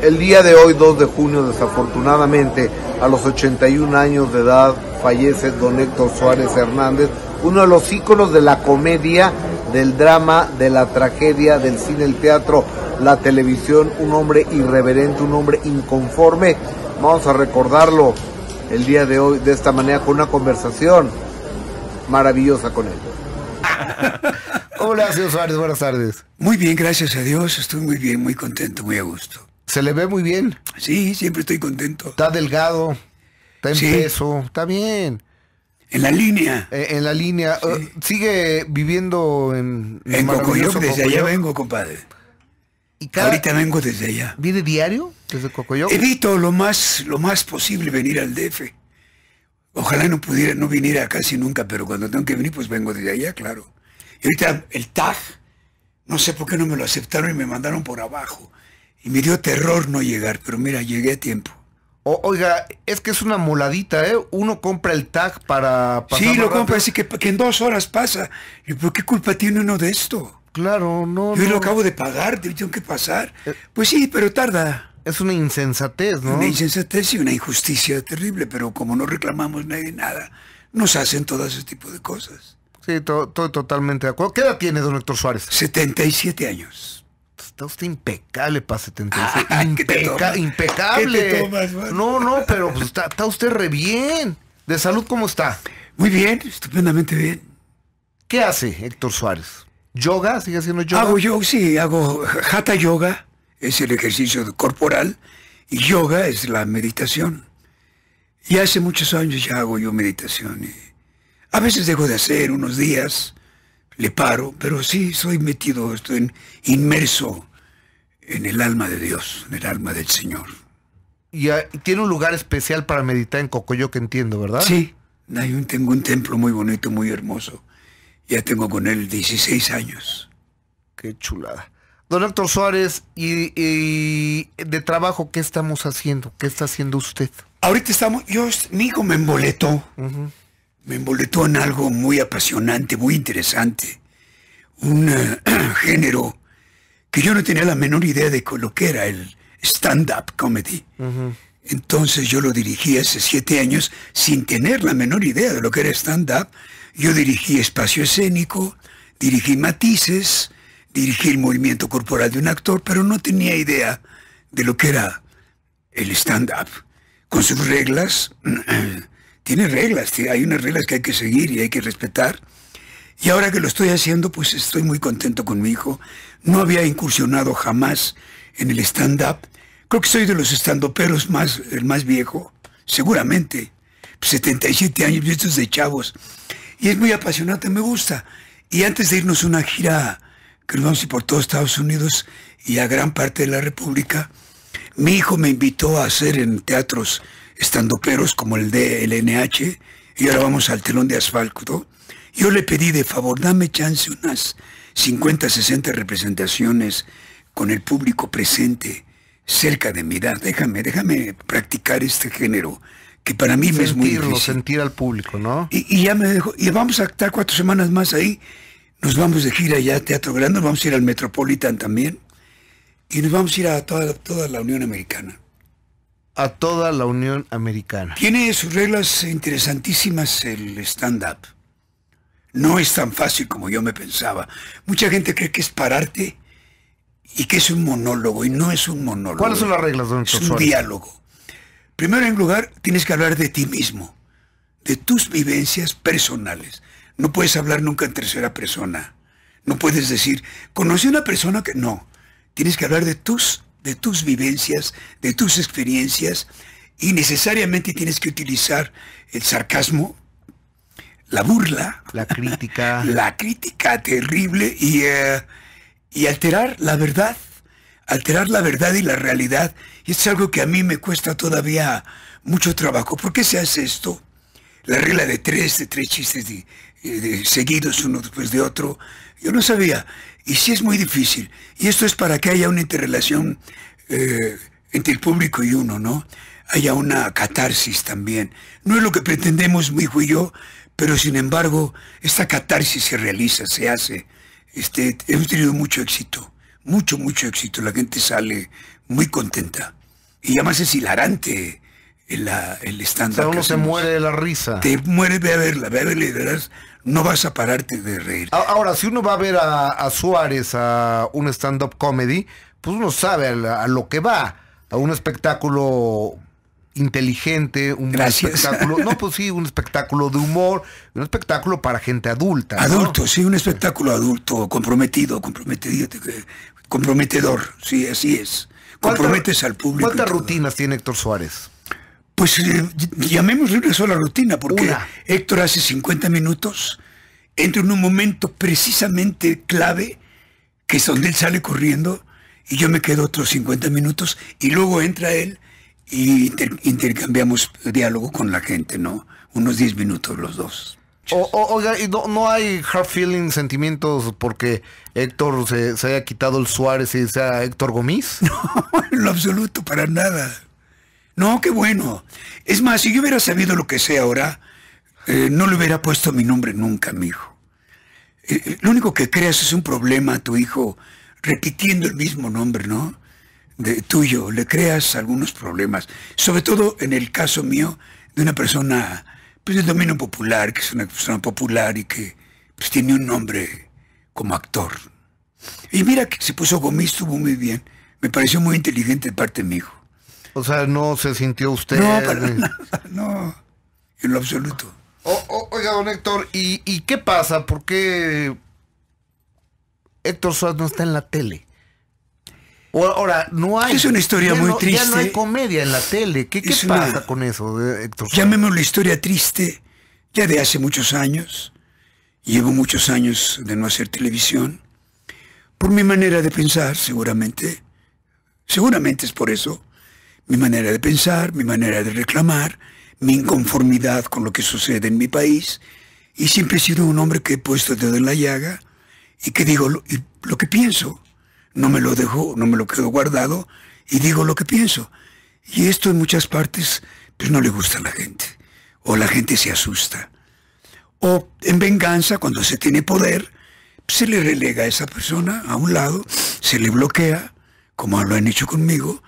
El día de hoy, 2 de junio, desafortunadamente, a los 81 años de edad, fallece don Héctor Suárez Hernández, uno de los íconos de la comedia, del drama, de la tragedia, del cine, el teatro, la televisión, un hombre irreverente, un hombre inconforme. Vamos a recordarlo el día de hoy de esta manera con una conversación maravillosa con él. Hola, señor Suárez, buenas tardes. Muy bien, gracias a Dios, estoy muy bien, muy contento, muy a gusto. Se le ve muy bien. Sí, siempre estoy contento. Está delgado, está en peso, está bien. En la línea. E, en la línea. Eh, sigue viviendo en... En desde allá vengo, compadre. Y Ahorita vengo desde allá. vive diario desde Cocoyoc? Evito lo más, lo más posible venir al DF. Ojalá no pudiera, no viniera casi nunca, pero cuando tengo que venir, pues vengo desde allá, claro. ahorita el TAG, no sé por qué no me lo aceptaron y me mandaron por abajo. Y me dio terror no llegar, pero mira, llegué a tiempo. oiga, es que es una moladita, ¿eh? Uno compra el tag para pasar. Sí, lo compra, así que, en dos horas pasa. ¿Y por qué culpa tiene uno de esto? Claro, no. Yo lo acabo de pagar, tengo que pasar. Eh, pues sí, pero tarda. Es una insensatez, ¿no? Una insensatez y una injusticia terrible, pero como no reclamamos nadie nada, nos hacen todo ese tipo de cosas. Sí, estoy totalmente de acuerdo. ¿Qué edad tiene don Héctor Suárez? 77 años está usted impecable para impecable. no, no, pero pues, está, usted re bien. ¿De salud cómo está? Muy bien, estupendamente bien. ¿Qué hace Héctor Suárez? ¿Yoga? ¿Sigue haciendo yoga? Hago yoga, sí, hago hatha yoga, es el ejercicio corporal, y yoga es la meditación. Y hace muchos años ya hago yo meditación. a veces dejo de hacer unos días, le paro, pero sí soy metido, estoy inmerso en el alma de Dios, en el alma del Señor. Ah, y tiene un lugar especial para meditar en Cocoyo, que entiendo, ¿verdad? Sí, tengo un templo muy bonito, muy hermoso. Ya tengo con él 16 años. Qué chulada. Don Héctor Suárez, y, de trabajo, ¿qué estamos haciendo? ¿Qué está haciendo usted? Ahorita estamos, yo, ni hijo me emboletó me emboletó en algo muy apasionante, muy interesante. Un eh, género que yo no tenía la menor idea de lo que era el stand-up comedy. Entonces yo lo dirigí hace siete años sin tener la menor idea de lo que era stand-up. Yo dirigí espacio escénico, dirigí matices, dirigí el movimiento corporal de un actor, pero no tenía idea de lo que era el stand-up, con sus reglas eh, tiene reglas, hay unas reglas que hay que seguir y hay que respetar. Y ahora que lo estoy haciendo, pues estoy muy contento con mi hijo. No había incursionado jamás en el stand-up. Creo que soy de los stand-uperos más, el más viejo, seguramente. 77 años, yo de chavos. Y es muy apasionante, me gusta. Y antes de irnos a una gira, que nos vamos a ir por todos Estados Unidos y a gran parte de la República, mi hijo me invitó a hacer en teatros estando peros como el DLNH, y ahora vamos al telón de asfalto. Yo le pedí de favor, dame chance unas 50, 60 representaciones con el público presente cerca de mi edad. Déjame, déjame practicar este género que para mí me es muy difícil. sentir al público, ¿no? Y, ya me dejó, y vamos a estar cuatro semanas más ahí, nos vamos de gira ya a Teatro Grande, vamos a ir al Metropolitan también, y nos vamos a ir a toda, toda la Unión Americana a toda la Unión Americana. Tiene sus reglas interesantísimas el stand-up. No es tan fácil como yo me pensaba. Mucha gente cree que es pararte y que es un monólogo, y no es un monólogo. ¿Cuáles son las reglas, don Es un diálogo. Primero, en lugar, tienes que hablar de ti mismo, de tus vivencias personales. No puedes hablar nunca en tercera persona. No puedes decir, conocí a una persona que... No, tienes que hablar de tus de tus vivencias, de tus experiencias, y necesariamente tienes que utilizar el sarcasmo, la burla, la crítica, la crítica terrible eh, y, alterar la verdad, alterar la verdad y la realidad. Y es algo que a mí me cuesta todavía mucho trabajo. ¿Por qué se hace esto? La regla de tres, de tres chistes eh, seguidos uno después de otro. Yo no sabía. Y sí es muy difícil. Y esto es para que haya una interrelación eh, entre el público y uno, ¿no? Haya una catarsis también. No es lo que pretendemos, mi hijo y yo, pero sin embargo, esta catarsis se realiza, se hace. Este, hemos tenido mucho éxito, mucho, mucho éxito. La gente sale muy contenta. Y además es hilarante el, estándar. uno se muere de la risa. Te muere de verla, verle no vas a pararte de reír. Ahora, si uno va a ver a, Suárez a un stand-up comedy, pues uno sabe a, lo que va, a un espectáculo inteligente, un espectáculo, no, pues sí, un espectáculo de humor, un espectáculo para gente adulta. Adulto, sí, un espectáculo adulto, comprometido, comprometido, eh, comprometedor, sí, así es. Comprometes al público. ¿Cuántas rutinas tiene Héctor Suárez? Pues eh, llamémosle una sola rutina, porque Héctor hace 50 minutos entra en un momento precisamente clave, que es donde él sale corriendo, y yo me quedo otros 50 minutos, y luego entra él y intercambiamos diálogo con la gente, ¿no? Unos 10 minutos los dos. O, no, hay hard feelings, sentimientos porque Héctor se, se haya quitado el Suárez y sea Héctor Gomis. No, en lo absoluto, para nada. No, qué bueno. Es más, si yo hubiera sabido lo que sé ahora, eh, no le hubiera puesto mi nombre nunca, mi hijo. Eh, eh, lo único que creas es un problema a tu hijo repitiendo el mismo nombre, ¿no? De tuyo, le creas algunos problemas. Sobre todo en el caso mío de una persona pues, de dominio popular, que es una persona popular y que pues, tiene un nombre como actor. Y mira que se puso Gomis, estuvo muy bien. Me pareció muy inteligente de parte de mi hijo. O sea, no se sintió usted. No, no, en lo absoluto. oiga, don Héctor, ¿y, qué pasa? ¿Por qué Héctor Suárez no está en la tele? ahora, no hay. Es una historia muy triste. Ya no hay comedia en la tele. ¿Qué, pasa con eso, Héctor Suárez? la historia triste, ya de hace muchos años. Llevo muchos años de no hacer televisión. Por mi manera de pensar, seguramente. Seguramente es por eso mi manera de pensar, mi manera de reclamar, mi inconformidad con lo que sucede en mi país, y siempre he sido un hombre que he puesto el dedo en la llaga y que digo lo, que pienso. No me lo dejo, no me lo quedo guardado y digo lo que pienso. Y esto en muchas partes pues no le gusta a la gente. O la gente se asusta. O en venganza, cuando se tiene poder, se le relega a esa persona a un lado, se le bloquea, como lo han hecho conmigo,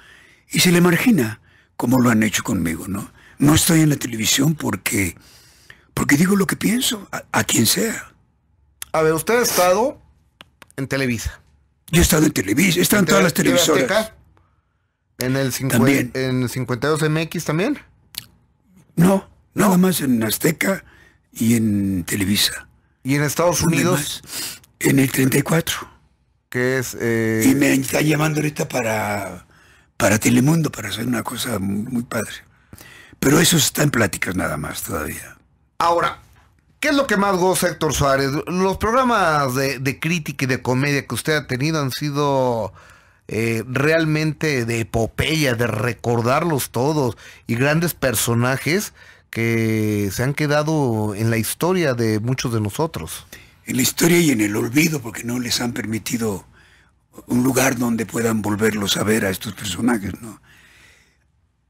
y se le margina, como lo han hecho conmigo, ¿no? No estoy en la televisión porque, porque digo lo que pienso, a, quien sea. A ver, usted ha estado en Televisa. Yo he estado en Televisa, están en todas las televisoras. en el, ¿En 52MX también? No, nada más en Azteca y en Televisa. ¿Y en Estados Unidos? En el 34. Que es... Eh, y me está llamando ahorita para para Telemundo para hacer una cosa muy padre. Pero eso está en pláticas nada más todavía. Ahora, ¿qué es lo que más goza Héctor Suárez? Los programas de, crítica y de comedia que usted ha tenido han sido eh, realmente de epopeya, de recordarlos todos y grandes personajes que se han quedado en la historia de muchos de nosotros. En la historia y en el olvido, porque no les han permitido un lugar donde puedan volverlos a ver a estos personajes, ¿no?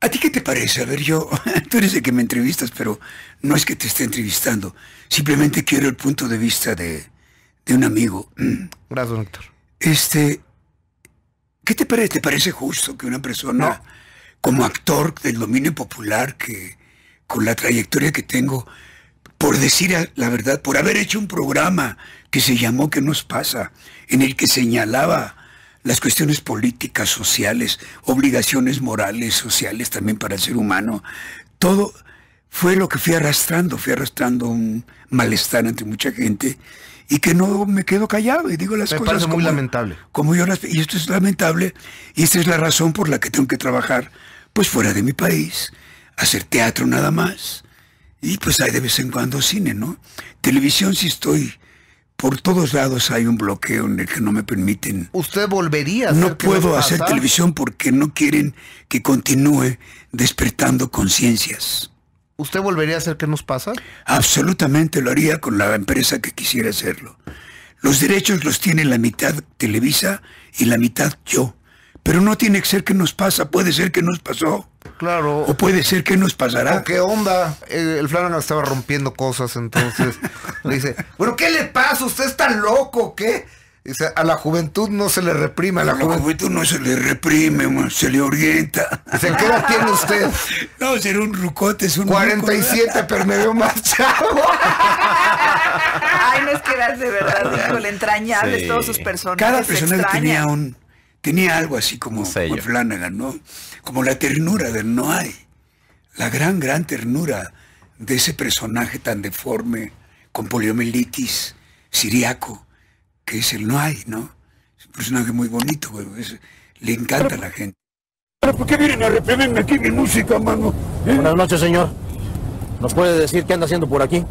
¿A ti qué te parece? A ver, yo, tú eres que me entrevistas, pero no es que te esté entrevistando. Simplemente quiero el punto de vista de, de un amigo. Gracias, doctor. Este, ¿qué te parece? ¿Te parece justo que una persona como actor del dominio popular, que con la trayectoria que tengo, por decir la verdad, por haber hecho un programa que se llamó ¿Qué nos pasa?, en el que señalaba las cuestiones políticas, sociales, obligaciones morales, sociales también para el ser humano. Todo fue lo que fui arrastrando, fui arrastrando un malestar ante mucha gente y que no me quedo callado y digo las cosas como, muy lamentable. Como yo y esto es lamentable y esta es la razón por la que tengo que trabajar pues fuera de mi país, hacer teatro nada más y pues hay de vez en cuando cine, ¿no? Televisión si estoy por todos lados hay un bloqueo en el que no me permiten. ¿Usted volvería? A hacer no puedo hacer televisión porque no quieren que continúe despertando conciencias. ¿Usted volvería a hacer qué nos pasa? Absolutamente lo haría con la empresa que quisiera hacerlo. Los derechos los tiene la mitad Televisa y la mitad yo. Pero no tiene que ser que nos pasa, puede ser que nos pasó. Claro. O puede ser que nos pasará. ¿Qué onda? el Flanagan estaba rompiendo cosas, entonces dice, bueno, ¿qué le pasa? ¿Usted está loco? ¿Qué? Dice, a la juventud no se le reprime. A la, juventud no se le reprime, se le orienta. Dice, ¿qué edad tiene usted? No, ser un rucote, es un 47, ¿eh? pero me veo más chavo. Ay, no es que de verdad, le entrañables a todos sus personas. Cada persona tenía un Tenía algo así como, Flanagan, ¿no? Como la ternura del no hay. La gran, gran ternura de ese personaje tan deforme, con poliomielitis, siriaco, que es el no hay, ¿no? Es un personaje muy bonito, le encanta a la gente. por qué vienen a reprimirme aquí mi música, mano? ¿Eh? Buenas noches, señor. ¿Nos puede decir qué anda haciendo por aquí?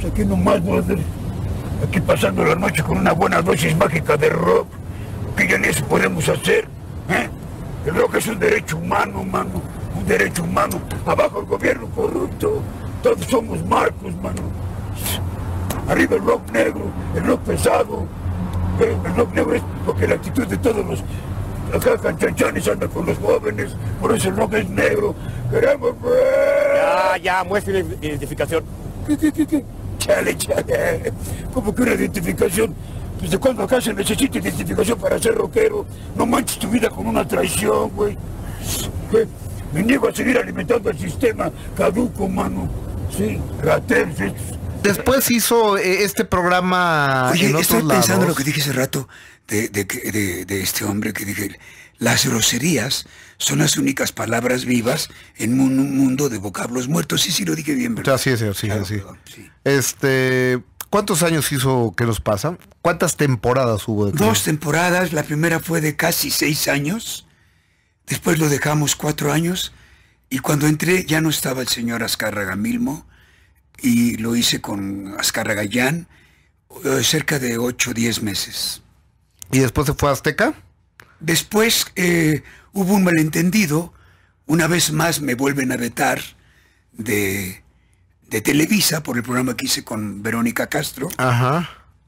Pues aquí nomás, madre. Aquí pasando la noche con una buena dosis mágica de rock. ¿Qué eso podemos hacer? El ¿eh? rock es un derecho humano, mano. Un derecho humano. Abajo el gobierno corrupto. Todos somos marcos, mano. Arriba el rock negro, el rock pesado. el rock negro es porque la actitud de todos los acá canchanchanes anda con los jóvenes, por eso el rock es negro. Queremos Ya, ya, muestra identificación. ¿Qué, qué, qué, Chale, chale. Como que una identificación. Desde cuando acá se necesita identificación para ser rockero. No manches tu vida con una traición, güey. Me niego a seguir alimentando el sistema caduco, mano. Sí, rateros Después hizo eh, este programa. Oye, estoy pensando lo que dije hace rato de, este hombre que dije: las groserías son las únicas palabras vivas en un, mundo de vocablos muertos. Sí, sí, lo dije bien, ¿verdad? Así sí, sí, sí, sí. Este, ¿Cuántos años hizo que nos pasa? ¿Cuántas temporadas hubo? De Dos temporadas, la primera fue de casi seis años, después lo dejamos cuatro años, y cuando entré ya no estaba el señor Azcárraga Milmo, y lo hice con Azcárraga Yan, eh, cerca de ocho o diez meses. ¿Y después se fue a Azteca? Después eh, hubo un malentendido, una vez más me vuelven a vetar de de Televisa por el programa que hice con Verónica Castro.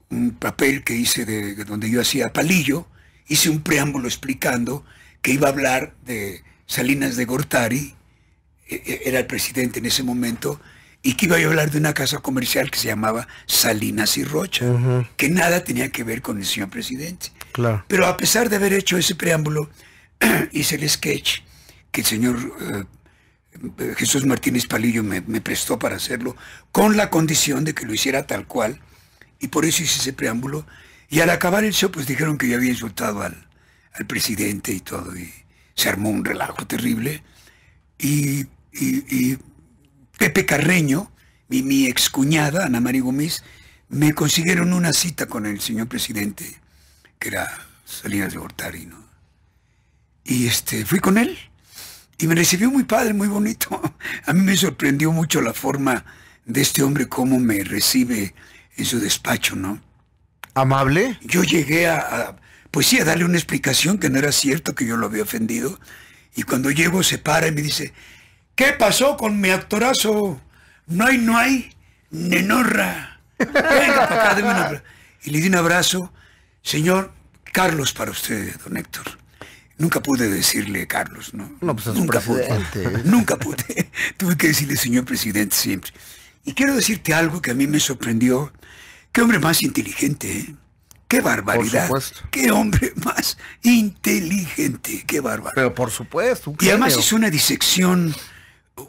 Un papel que hice de, donde yo hacía palillo. Hice un preámbulo explicando que iba a hablar de Salinas de Gortari, e, e, era el presidente en ese momento, y que iba a hablar de una casa comercial que se llamaba Salinas y Rocha, que nada tenía que ver con el señor presidente. Claro. Pero a pesar de haber hecho ese preámbulo, hice el sketch que el señor... Eh, Jesús Martínez Palillo me, prestó para hacerlo, con la condición de que lo hiciera tal cual, y por eso hice ese preámbulo, y al acabar el show, pues dijeron que yo había insultado al, presidente y todo, y se armó un relajo terrible, y, Pepe Carreño, mi, mi excuñada, Ana María Gómez, me consiguieron una cita con el señor presidente, que era Salinas de Gortari, ¿no? Y este, fui con él, y me recibió muy padre, muy bonito. A mí me sorprendió mucho la forma de este hombre, cómo me recibe en su despacho, ¿no? ¿Amable? Yo llegué a, pues sí, a darle una explicación que no era cierto, que yo lo había ofendido. Y cuando llego se para y me dice, ¿qué pasó con mi actorazo? No hay, no hay, nenorra. Venga para acá, Y le di un abrazo, señor Carlos para usted, don Héctor. Nunca pude decirle Carlos, ¿no? No, pues nunca pude. nunca pude. Tuve que decirle señor presidente siempre. Y quiero decirte algo que a mí me sorprendió. Qué hombre más inteligente, ¿eh? Qué barbaridad. Por Qué hombre más inteligente. Qué bárbaro. Pero por supuesto. Y además es una disección,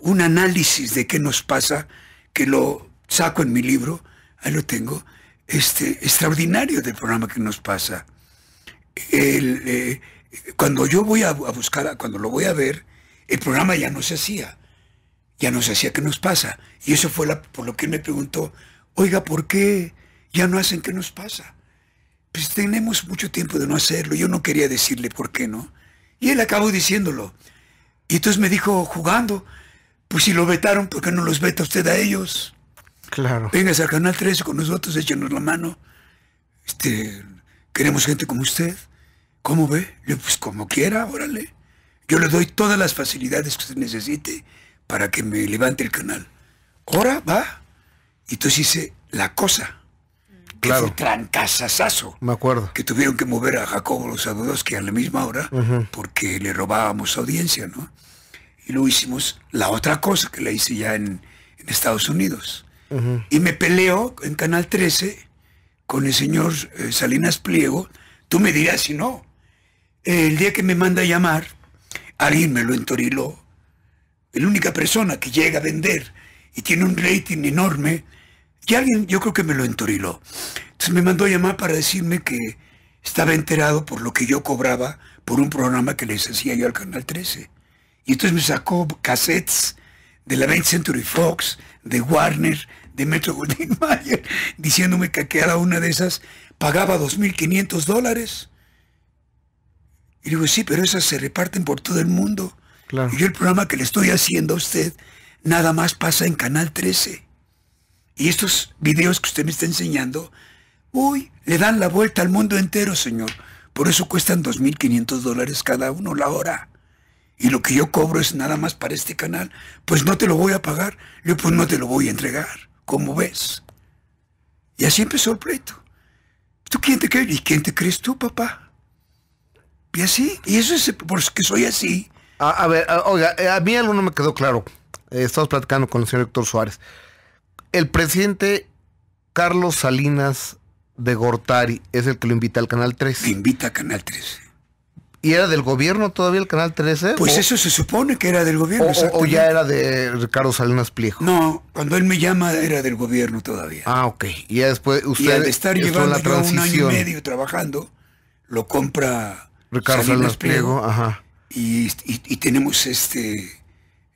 un análisis de qué nos pasa, que lo saco en mi libro, ahí lo tengo, este extraordinario del programa que nos pasa. El, eh, cuando yo voy a, buscar, cuando lo voy a ver, el programa ya no se hacía. Ya no se hacía, ¿qué nos pasa? Y eso fue la, por lo que él me preguntó, oiga, ¿por qué ya no hacen qué nos pasa? Pues tenemos mucho tiempo de no hacerlo, yo no quería decirle por qué no. Y él acabó diciéndolo. Y entonces me dijo, jugando, pues si lo vetaron, ¿por qué no los veta usted a ellos? Claro. Venga al Canal 13 con nosotros, échenos la mano. Este, queremos gente como usted. ¿Cómo ve? pues como quiera, órale. Yo le doy todas las facilidades que usted necesite para que me levante el canal. Ahora va. Y entonces hice la cosa. Que claro. trancasasazo. Me acuerdo. Que tuvieron que mover a Jacobo los que a la misma hora porque le robábamos audiencia, ¿no? Y luego hicimos la otra cosa que la hice ya en, Estados Unidos. Y me peleo en Canal 13 con el señor eh, Salinas Pliego. Tú me dirás si no el día que me manda a llamar, alguien me lo entoriló. La única persona que llega a vender y tiene un rating enorme, y alguien yo creo que me lo entoriló. Entonces me mandó a llamar para decirme que estaba enterado por lo que yo cobraba por un programa que les hacía yo al Canal 13. Y entonces me sacó cassettes de la 20 Century Fox, de Warner, de Metro Goldwyn Mayer, diciéndome que a cada una de esas pagaba 2.500 dólares. Y digo, sí, pero esas se reparten por todo el mundo. Y yo el programa que le estoy haciendo a usted, nada más pasa en Canal 13. Y estos videos que usted me está enseñando, uy, le dan la vuelta al mundo entero, señor. Por eso cuestan 2.500 dólares cada uno la hora. Y lo que yo cobro es nada más para este canal. Pues no te lo voy a pagar. Yo pues no te lo voy a entregar, como ves. Y así empezó el pleito. ¿Tú quién te crees? ¿Y quién te crees tú, papá? Y así, y eso es por que soy así. A, ver, oiga, eh, a mí algo no me quedó claro. Eh, estamos platicando con el señor Héctor Suárez. El presidente Carlos Salinas de Gortari es el que lo invita al Canal 3. invita al Canal 3. ¿Y era del gobierno todavía el Canal 13? Pues eso se supone que era del gobierno. O, ya era de Ricardo Salinas Pliejo? No, cuando él me llama era del gobierno todavía. Ah, ok. Y ya después usted... al estar llevando un año y medio trabajando, lo compra Ricardo Salinas, Pliego, ajá. Y, tenemos este,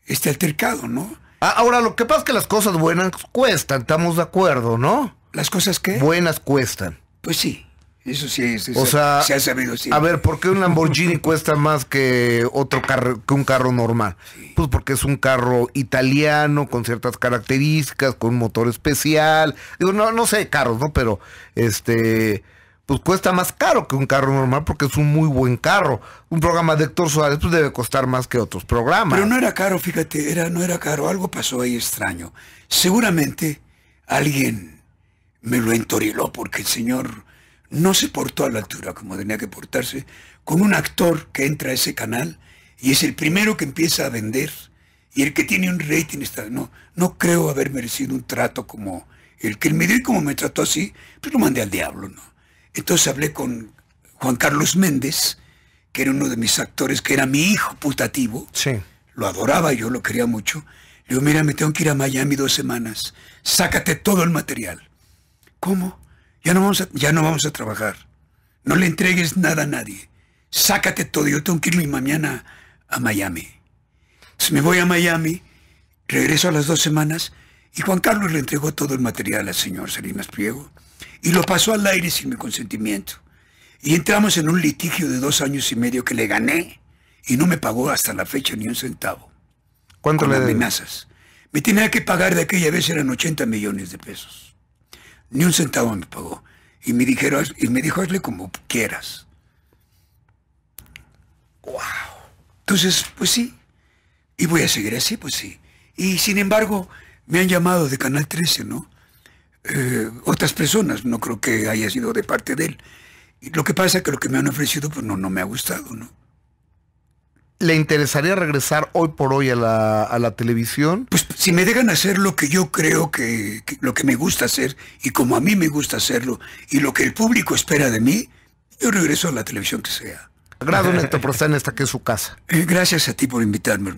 este altercado, ¿no? Ah, ahora, lo que pasa es que las cosas buenas cuestan, estamos de acuerdo, ¿no? ¿Las cosas qué? Buenas cuestan. Pues sí, eso sí, es. o sea, se ha sabido sí. A ver, ¿por qué un Lamborghini cuesta más que otro carro, que un carro normal? Pues porque es un carro italiano, con ciertas características, con un motor especial. Digo, no, no sé carros, ¿no? Pero este pues cuesta más caro que un carro normal porque es un muy buen carro. Un programa de Héctor Suárez pues debe costar más que otros programas. Pero no era caro, fíjate, era, no era caro, algo pasó ahí extraño. Seguramente alguien me lo entoriló porque el señor no se portó a la altura como tenía que portarse con un actor que entra a ese canal y es el primero que empieza a vender y el que tiene un rating está, no no creo haber merecido un trato como el que me dio y como me trató así pues lo mandé al diablo no entonces hablé con Juan Carlos Méndez, que era uno de mis actores, que era mi hijo putativo. Sí. Lo adoraba, yo lo quería mucho. Le digo, mira, me tengo que ir a Miami dos semanas. Sácate todo el material. ¿Cómo? Ya no vamos a, ya no vamos a trabajar. No le entregues nada a nadie. Sácate todo. Yo tengo que irme mañana a Miami. Entonces me voy a Miami, regreso a las dos semanas y Juan Carlos le entregó todo el material al señor Salinas Priego y lo pasó al aire sin mi consentimiento. Y entramos en un litigio de dos años y medio que le gané y no me pagó hasta la fecha ni un centavo. ¿Cuánto las le amenazas. Me tenía que pagar de aquella vez eran 80 millones de pesos. Ni un centavo me pagó. Y me, dijeron, y me dijo, hazle como quieras. ¡Wow! Entonces, pues sí. Y voy a seguir así, pues sí. Y sin embargo, me han llamado de Canal 13, ¿no? Eh, otras personas, no creo que haya sido de parte de él. lo que pasa es que lo que me han ofrecido pues no, no me ha gustado, ¿no? ¿Le interesaría regresar hoy por hoy a la, televisión? Pues si me dejan hacer lo que yo creo que, lo que me gusta hacer y como a mí me gusta hacerlo y lo que el público espera de mí, yo regreso a la televisión que sea. Gracias, estar en esta que es su casa. Eh, gracias a ti por invitarme.